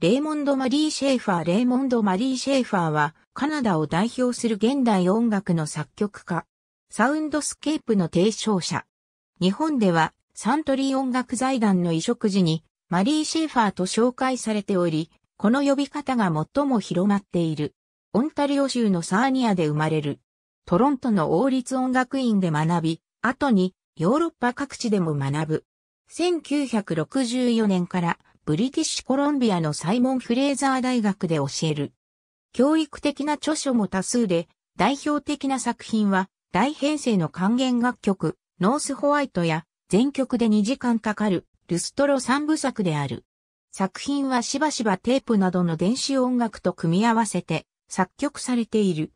レーモンド・マリー・シェーファーレーモンド・マリー・シェーファーはカナダを代表する現代音楽の作曲家、サウンドスケープの提唱者。日本ではサントリー音楽財団の移植時にマリー・シェーファーと紹介されており、この呼び方が最も広まっている。オンタリオ州のサーニアで生まれる。トロントの王立音楽院で学び、後にヨーロッパ各地でも学ぶ。1964年からブリティッシュコロンビアのサイモン・フレーザー大学で教える。教育的な著書も多数で、代表的な作品は、大編成の還元楽曲、ノースホワイトや、全曲で2時間かかる、ルストロ3部作である。作品はしばしばテープなどの電子音楽と組み合わせて、作曲されている。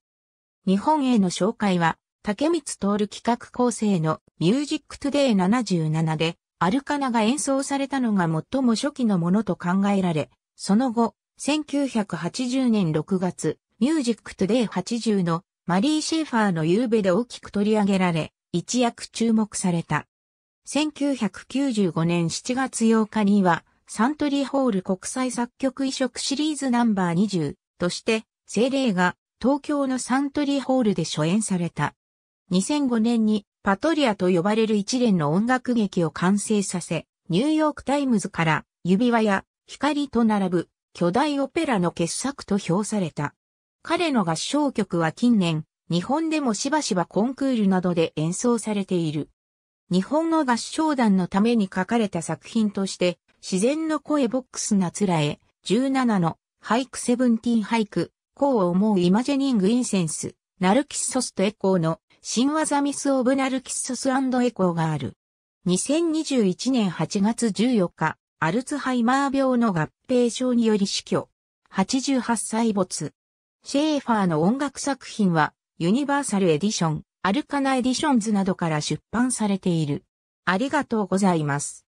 日本への紹介は、竹光徹企画構成のミュージックトゥデイ77で、アルカナが演奏されたのが最も初期のものと考えられ、その後、1980年6月、ミュージックトゥデイ80のマリー・シェーファーの夕べで大きく取り上げられ、一躍注目された。1995年7月8日には、サントリーホール国際作曲移植シリーズナンバー20として、精霊が東京のサントリーホールで初演された。2005年にパトリアと呼ばれる一連の音楽劇を完成させ、ニューヨークタイムズから指輪や光と並ぶ巨大オペラの傑作と評された。彼の合唱曲は近年、日本でもしばしばコンクールなどで演奏されている。日本の合唱団のために書かれた作品として、自然の声ボックスなつらえ、17の、イクセブンティーンイク、こう思うイマジェニングインセンス、ナルキッソストエコーの新技ミスオブナルキッソスエコーがある。2021年8月14日、アルツハイマー病の合併症により死去。88歳没。シェーファーの音楽作品は、ユニバーサルエディション、アルカナエディションズなどから出版されている。ありがとうございます。